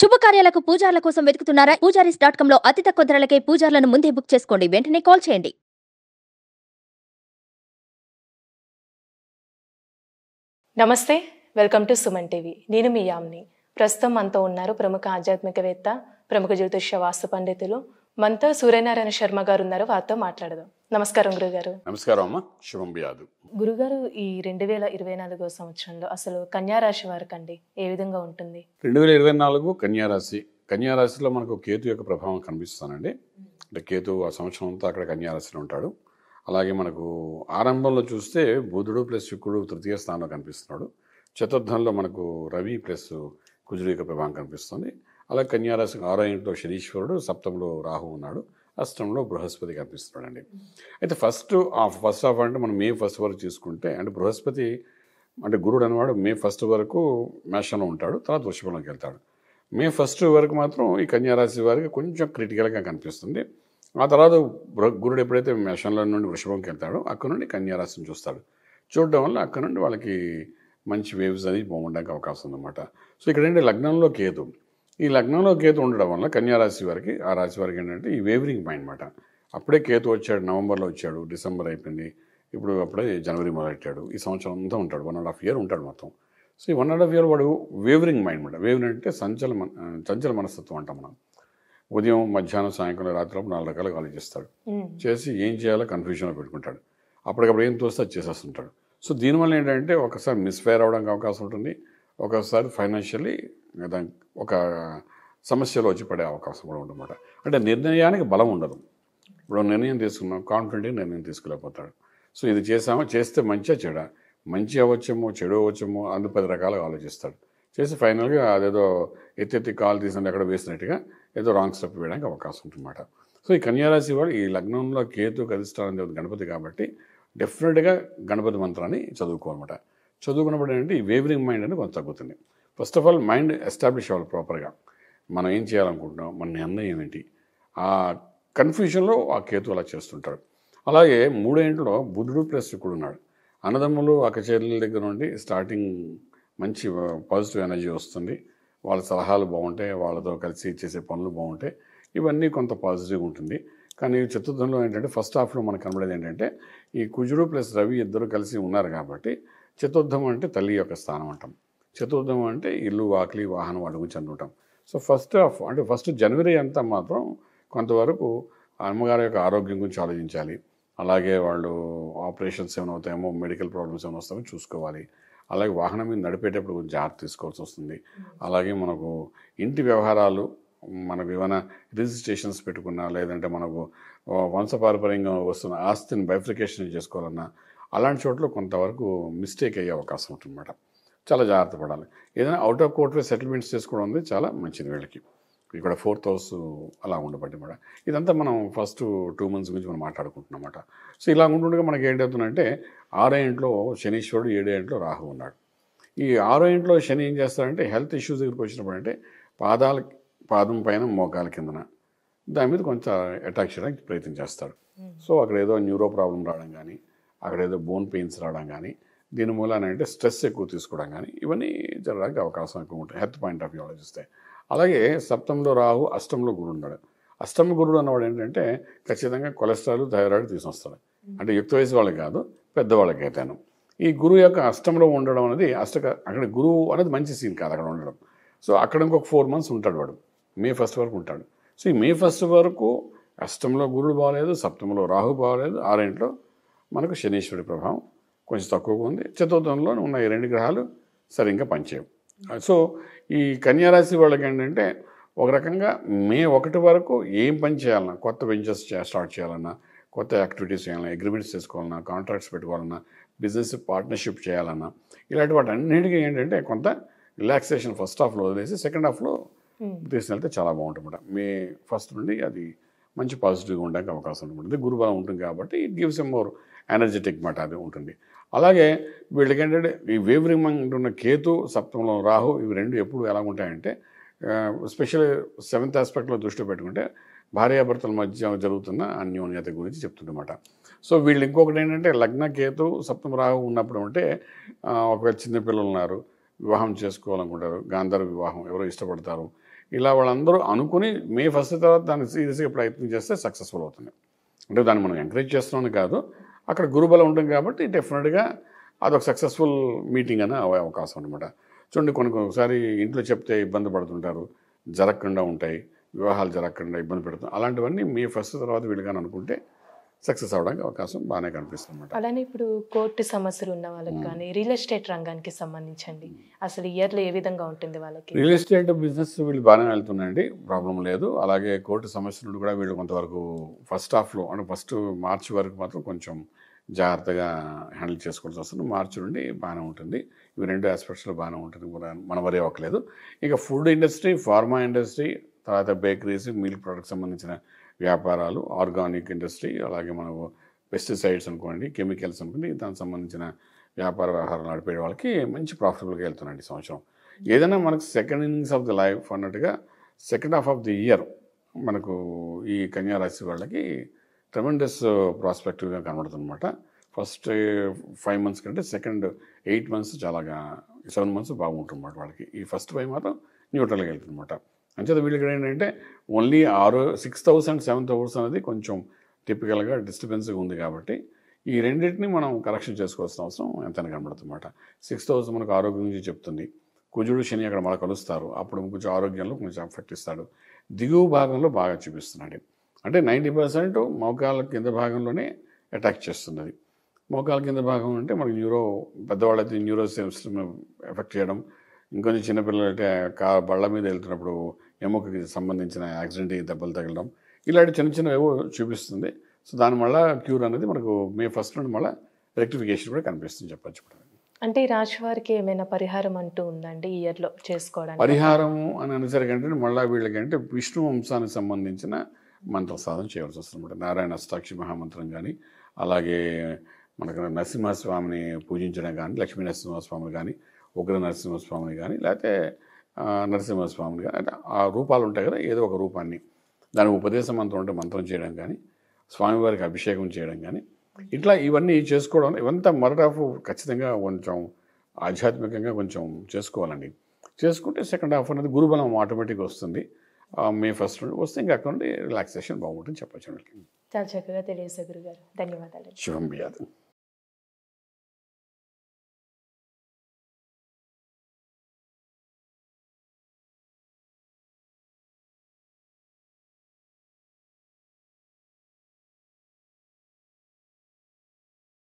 శుభకార్యాలకు పూజార్ల కోసం వెతుకుతున్నారా Poojaris dot com లో అతి తక్కువ ధరలకే పూజార్లను ముందే బుక్ చేసుకోండి వెంటనే కాల్ చేయండి నమస్తే వెల్కమ్ టు సుమన్ టీవీ నేను మీ యామ్ని ప్రస్తుతం మనతో ఉన్నారు ప్రముఖ ఆధ్యాత్మికవేత్త ప్రముఖ జ్యోతిష్య వాస్తు పండితులు మనతో సూర్యనారాయణ శర్మ గారు ఉన్నారు వారితో మాట్లాడదాం నమస్కారం గురుగారు నమస్కారం అమ్మ శుభం బియాదు గురుగారు ఈ రెండు వేల ఇరవై నాలుగో సంవత్సరంలో అసలు కన్యారాశి వారికి కండి ఏ విధంగా ఉంటుంది రెండు వేల ఇరవై నాలుగు కన్యారాశి కన్యారాశిలో మనకు కేతు యొక్క ప్రభావం కనిపిస్తానండి అంటే కేతు ఆ సంవత్సరం అంతా అక్కడ కన్యారాశిలో ఉంటాడు అలాగే మనకు ఆరంభంలో చూస్తే బుధుడు ప్లస్ శుక్రుడు తృతీయ స్థానంలో కనిపిస్తున్నాడు చతుర్థంలో మనకు రవి ప్లస్ కుజుడు యొక్క ప్రభావం కనిపిస్తుంది అలా కన్యారాశి ఆరో ఇంట్లో శనీశ్వరుడు సప్తంలో రాహు ఉన్నాడు అష్టంలో బృహస్పతి కనిపిస్తున్నాడండి అయితే ఫస్ట్ ఆఫ్ ఫస్ట్ ఆఫ్ అంటే మనం మే ఫస్ట్ వరకు చూసుకుంటే అంటే బృహస్పతి అంటే గురుడు అనేవాడు మే ఫస్ట్ వరకు మేషంలో ఉంటాడు తర్వాత వృషభంలోకి వెళ్తాడు మే ఫస్ట్ వరకు మాత్రం ఈ కన్యారాశి వారికి కొంచెం క్రిటికల్గా కనిపిస్తుంది ఆ తర్వాత గురుడు ఎప్పుడైతే మేషంలో నుండి వృషభంకి వెళ్తాడో అక్కడ నుండి కన్యారాశిని చూస్తాడు చూడడం వల్ల అక్కడ నుండి వాళ్ళకి మంచి వేవ్స్ అనేది బాగుండడానికి అవకాశం ఉందన్నమాట సో ఇక్కడ ఏంటంటే లగ్నంలో కేతు ఈ లగ్నంలో కేతు ఉండడం వల్ల కన్యారాశి వారికి ఆ రాశి వారికి ఏంటంటే ఈ వేవరింగ్ మైండ్ అనమాట అప్పుడే కేతు వచ్చాడు నవంబర్లో వచ్చాడు డిసెంబర్ అయిపోయింది ఇప్పుడు అప్పుడే జనవరి మొదలెట్టాడు ఈ సంవత్సరం అంతా ఉంటాడు వన్ అండ్ హాఫ్ ఇయర్ ఉంటాడు మొత్తం సో ఈ వన్ అండ్ హాఫ్ ఇయర్ వాడు వేవరింగ్ మైండ్ అనమాట వేవరింగ్ అంటే సంచల చంచల మనస్తత్వం అంటాం మనం ఉదయం మధ్యాహ్నం సాయంకాలం రాత్రిలోపు నాలుగు రకాలుగా ఆలోచిస్తాడు hmm. చేసి ఏం చేయాలో కన్ఫ్యూజన్లో పెట్టుకుంటాడు అప్పటికప్పుడు ఏం తోస్తే అది చేసేస్తుంటాడు సో దీనివల్ల ఏంటంటే ఒకసారి మిస్ఫైర్ అవడానికి అవకాశం ఉంటుంది ఒకసారి ఫైనాన్షియల్లీ ఒక సమస్యలో వచ్చి పడే అవకాశం కూడా ఉండమాట అంటే నిర్ణయానికి బలం ఉండదు ఇప్పుడు నిర్ణయం తీసుకున్నాం కాన్ఫిడెంట్గా నిర్ణయం తీసుకోలేకపోతాడు సో ఇది చేసామో చేస్తే మంచిగా చెడ మంచి అవ్వచ్చేమో చెడు అవ్వచ్చేమో అందు పది రకాలుగా ఆలోచిస్తాడు చేసి ఫైనల్గా అదేదో ఎత్తెత్తి కాలు తీసినట్టు ఎక్కడ వేసినట్టుగా ఏదో రాంగ్ స్టెప్ వేయడానికి అవకాశం ఉంటుందన్నమాట సో ఈ కన్యారాశి వాడు ఈ లగ్నంలో కేతు కధిష్టానం దేవుడు గణపతి కాబట్టి డెఫినెట్గా గణపతి మంత్రాన్ని చదువుకోవాలన్నమాట చదువుకున్నప్పుడు ఏంటంటే ఈ వేవరింగ్ మైండ్ అనేది కొంత తగ్గుతుంది first of all mind establish అవ్వాలి ప్రాపర్గా మనం ఏం చేయాలనుకుంటున్నాం మన నిర్ణయం ఏమిటి ఆ కన్ఫ్యూజన్లో ఆ కేతు అలా చేస్తుంటాడు అలాగే మూడేంట్లో బుధుడు ప్లస్ శుకుడు ఉన్నాడు అన్నదమ్ములు అక్కచేర్ల దగ్గర నుండి స్టార్టింగ్ మంచి పాజిటివ్ ఎనర్జీ వస్తుంది వాళ్ళ సలహాలు బాగుంటాయి వాళ్ళతో కలిసి చేసే పనులు బాగుంటాయి ఇవన్నీ కొంత పాజిటివ్గా ఉంటుంది కానీ చతుర్థంలో ఏంటంటే ఫస్ట్ హాఫ్లో మనకు కనబడేది ఏంటంటే ఈ కుజుడు ప్లస్ రవి ఇద్దరు కలిసి ఉన్నారు కాబట్టి చతుర్థం అంటే తల్లి యొక్క స్థానం అంటాం చతుర్థం అంటే ఇల్లు వాకిలి వాహనం వాటి గురించి అంటుంటాం సో ఫస్ట్ ఆఫ్ అంటే ఫస్ట్ జనవరి అంతా మాత్రం కొంతవరకు అమ్మగారి యొక్క ఆరోగ్యం గురించి ఆలోచించాలి అలాగే వాళ్ళు ఆపరేషన్స్ ఏమైనా అవుతాయేమో మెడికల్ ప్రాబ్లమ్స్ ఏమైనా వస్తామో చూసుకోవాలి అలాగే వాహనం మీద నడిపేటప్పుడు కొంచెం జాగ్రత్త తీసుకోవాల్సి వస్తుంది అలాగే మనకు ఇంటి వ్యవహారాలు మనకు ఏమైనా రిజిస్ట్రేషన్స్ పెట్టుకున్నా లేదంటే మనకు వంశపారపర్యంగా వస్తున్న ఆస్తిని బైఫ్రికేషన్ చేసుకోవాలన్నా అలాంటి చోట్ల కొంతవరకు మిస్టేక్ అయ్యే అవకాశం ఉంటుందన్నమాట చాలా జాగ్రత్త పడాలి ఏదైనా అవుట్ ఆఫ్ కోర్ట్లో సెటిల్మెంట్స్ చేసుకోవడం అనేది చాలా మంచిది వీళ్ళకి ఇక్కడ ఫోర్త్ హౌస్ అలా ఉండబట్టి మాట ఇదంతా మనం ఫస్ట్ టూ మంత్స్ గురించి మనం అన్నమాట సో ఇలా ఉంటుండగా మనకి ఏంటవుతుందంటే ఆరో ఇంట్లో శనీశ్వరుడు ఏడో ఇంట్లో రాహు ఉన్నాడు ఈ ఆరో ఇంట్లో శని ఏం చేస్తారంటే హెల్త్ ఇష్యూస్ దగ్గరికి వచ్చినప్పుడు అంటే పాదాల పాదం పైన మోకాల కిందన దాని మీద కొంత అటాక్ చేయడానికి ప్రయత్నం చేస్తాడు సో అక్కడ ఏదో న్యూరో ప్రాబ్లం రావడం కానీ అక్కడ ఏదో బోన్ పెయిన్స్ రావడం కానీ దీని మూలాన అంటే స్ట్రెస్ ఎక్కువ తీసుకోవడం కానీ ఇవన్నీ జరగడానికి అవకాశం ఎక్కువ ఉంటాయి హెల్త్ పాయింట్ ఆఫ్ వ్యూ ఆలోచిస్తే అలాగే సప్తంలో రాహు అష్టంలో గురు ఉన్నాడు అష్టమ గురుడు అన్నవాడు ఏంటంటే ఖచ్చితంగా కొలెస్ట్రాల్ థైరాయిడ్ తీసుకొస్తాడు అంటే యుక్త వయసు వాళ్ళకి కాదు పెద్దవాళ్ళకి అయితేను ఈ గురువు యొక్క అష్టంలో ఉండడం అనేది అష్ట అక్కడ గురువు అనేది మంచి సీన్ కాదు అక్కడ ఉండడం సో అక్కడ ఇంకొక ఫోర్ మంత్స్ ఉంటాడు వాడు మే ఫస్ట్ వరకు ఉంటాడు సో ఈ మే ఫస్ట్ వరకు అష్టంలో గురుడు బాగలేదు సప్తంలో రాహు బాగలేదు ఆరేంట్లో మనకు శనీశ్వరుడి ప్రభావం కొంచెం తక్కువగా ఉంది చతుర్థంలో ఉన్న ఈ రెండు గ్రహాలు సరిగ్గా పనిచేయవు సో ఈ కన్యారాశి వాళ్ళకి ఏంటంటే ఒక రకంగా మే ఒకటి వరకు ఏం పని చేయాలన్నా కొత్త వెంచర్స్ స్టార్ట్ చేయాలన్నా కొత్త యాక్టివిటీస్ చేయాలన్నా అగ్రిమెంట్స్ చేసుకోవాలన్నా కాంట్రాక్ట్స్ పెట్టుకోవాలన్నా బిజినెస్ పార్ట్నర్షిప్ చేయాలన్నా ఇలాంటి వాటి అన్నింటికీ ఏంటంటే కొంత రిలాక్సేషన్ ఫస్ట్ హాఫ్లో వదిలేసి సెకండ్ హాఫ్లో తీసుకెళ్తే చాలా బాగుంటుంది మే ఫస్ట్ నుండి అది మంచి పాజిటివ్గా ఉండడానికి అవకాశం ఉంటుంది గురుబలం ఉంటుంది కాబట్టి it gives a more energetic మాట అది ఉంటుంది అలాగే వీళ్ళకి ఏంటంటే ఈ వేవరింగ్ ఉన్న కేతు సప్తంలో రాహు ఇవి రెండు ఎప్పుడు ఎలా ఉంటాయంటే స్పెషల్ సెవెంత్ ఆస్పెక్ట్లో దృష్టి పెట్టుకుంటే భార్యాభర్తల మధ్య జరుగుతున్న అన్యోన్యత గురించి చెప్తుందన్నమాట సో వీళ్ళు ఇంకొకటి ఏంటంటే లగ్న కేతు సప్తమ రాహు ఉన్నప్పుడు ఒక ఒకవేళ చిన్నపిల్లలు ఉన్నారు వివాహం చేసుకోవాలనుకుంటారు గాంధర్వ వివాహం ఎవరో ఇష్టపడతారు ఇలా వాళ్ళందరూ అనుకుని మే ఫస్ట్ తర్వాత దాన్ని సీరియస్గా ప్రయత్నం చేస్తే సక్సెస్ఫుల్ అవుతుంది అంటే దాన్ని మనం ఎంకరేజ్ చేస్తున్నాం కాదు అక్కడ గురుబలం ఉంటుంది కాబట్టి డెఫినెట్గా అదొక సక్సెస్ఫుల్ మీటింగ్ అని అవే అవకాశం అనమాట చూడండి కొన్ని కొన్నిసారి ఇంట్లో చెప్తే ఇబ్బంది పడుతుంటారు జరగకుండా ఉంటాయి వివాహాలు జరగకుండా ఇబ్బంది పెడుతుంది అలాంటివన్నీ మీ ఫస్ట్ తర్వాత వీళ్ళుగా అనుకుంటే సక్సెస్ అవడానికి అవకాశం బాగానే కనిపిస్తుంది అనమాట అలానే ఇప్పుడు కోర్టు సమస్యలు ఉన్న వాళ్ళకి కానీ రియల్ ఎస్టేట్ రంగానికి సంబంధించండి అసలు ఇయర్లో ఏ విధంగా ఉంటుంది వాళ్ళకి రియల్ ఎస్టేట్ బిజినెస్ వీళ్ళు బాగానే వెళ్తున్నాయండి ప్రాబ్లం లేదు అలాగే కోర్టు సమస్యలు కూడా వీళ్ళు కొంతవరకు ఫస్ట్ హాఫ్లో అంటే ఫస్ట్ మార్చి వరకు మాత్రం కొంచెం జాగ్రత్తగా హ్యాండిల్ చేసుకోవాల్సి వస్తుంది మార్చి నుండి బాగానే ఉంటుంది ఇవి రెండు ఆస్పెక్ట్స్లో బాగానే ఉంటుంది కూడా మన వరే ఇక ఫుడ్ ఇండస్ట్రీ ఫార్మా ఇండస్ట్రీ తర్వాత బేకరీస్ మిల్క్ ప్రోడక్ట్ సంబంధించిన వ్యాపారాలు ఆర్గానిక్ ఇండస్ట్రీ అలాగే మనకు పెస్టిసైడ్స్ అనుకోండి కెమికల్స్ అనుకోండి దానికి సంబంధించిన వ్యాపార వ్యవహారాలు నడిపే వాళ్ళకి మంచి ప్రాఫిటబుల్గా వెళ్తున్నాయి సంవత్సరం ఏదైనా మనకు second innings of the life అన్నట్టుగా second half of the year మనకు ఈ కన్యారాశి వాళ్ళకి ట్రెమెండస్ ప్రాస్పెక్టివ్గా uh, కనబడుతుందన్నమాట ఫస్ట్ ఫైవ్ మంత్స్ కంటే సెకండ్ ఎయిట్ మంత్స్ చాలాగా సెవెన్ మంత్స్ బాగుంటుందన్నమాట వాళ్ళకి ఈ ఫస్ట్ ఫైవ్ మాత్రం న్యూట్రల్గా వెళ్తుందన్నమాట అంచేత ఇక్కడ ఏంటంటే ఓన్లీ ఆరు సిక్స్ థౌసండ్ సెవెన్ థౌసండ్ అనేది కొంచెం టిపికల్గా డిస్టర్బెన్స్గా ఉంది కాబట్టి ఈ రెండింటిని మనం కరెక్షన్ చేసుకోవాల్సిన అవసరం ఎంతైనా కనబడుతుందన్నమాట సిక్స్ థౌసండ్ మనకు ఆరోగ్యం గురించి చెప్తుంది కుజుడు శని అక్కడ మళ్ళీ కలుస్తారు అప్పుడు కొంచెం ఆరోగ్యంలో కొంచెం ఎఫెక్ట్ ఇస్తాడు దిగువ భాగంలో బాగా చూపిస్తున్నాడు అంటే నైంటీ పర్సెంట్ మోకాల కింద భాగంలోనే అటాక్ చేస్తున్నది మోకాల కింద భాగం అంటే మనకి న్యూరో పెద్దవాళ్ళైతే న్యూరో సిస్టమ్ ఎఫెక్ట్ చేయడం ఇంకొంచెం చిన్నపిల్లలు అయితే కా బళ్ళ మీద వెళ్తున్నప్పుడు ఎముకకి సంబంధించిన యాక్సిడెంట్ దెబ్బలు తగలడం ఇలాంటి చిన్న చిన్న ఏవో చూపిస్తుంది సో దాని వల్ల క్యూర్ అనేది మనకు మే ఫస్ట్ నుండి మళ్ళీ రెక్టిఫికేషన్ కూడా కనిపిస్తుంది చెప్పచ్చు అంటే ఈ రాశి వారికి ఏమైనా పరిహారం అంటూ ఉందండి ఇయర్లో చేసుకోవడానికి పరిహారం అని అంటే మళ్ళీ వీళ్ళకంటే విష్ణు వంశానికి సంబంధించిన మంత్ర సాధన చేయాల్సి వస్తుంది నారాయణ అష్టాక్షి మహామంత్రం కానీ అలాగే మనకు నరసింహస్వామిని పూజించడం కానీ లక్ష్మీ నరసింహస్వామిని కానీ ఉగ్ర నరసింహస్వామిని కానీ లేకపోతే నరసింహస్వామిని కానీ అంటే ఆ రూపాలు ఉంటాయి కదా ఏదో ఒక రూపాన్ని దాని ఉపదేశ మంత్రం ఉంటే మంత్రం చేయడం కానీ స్వామివారికి అభిషేకం చేయడం కానీ ఇట్లా ఇవన్నీ చేసుకోవడం ఇవంతా మొదట ఖచ్చితంగా కొంచెం ఆధ్యాత్మికంగా కొంచెం చేసుకోవాలండి చేసుకుంటే సెకండ్ హాఫ్ అనేది గురుబలం ఆటోమేటిక్గా వస్తుంది మే ఫస్ట్ నుండి వస్తే ఇంకా అక్కడ నుండి రిలాక్సేషన్ బాగుంటుంది చెప్పచ్చు చాలా చక్కగా తెలియజేశారు గురుగారు ధన్యవాదాలు శుభం బియాదు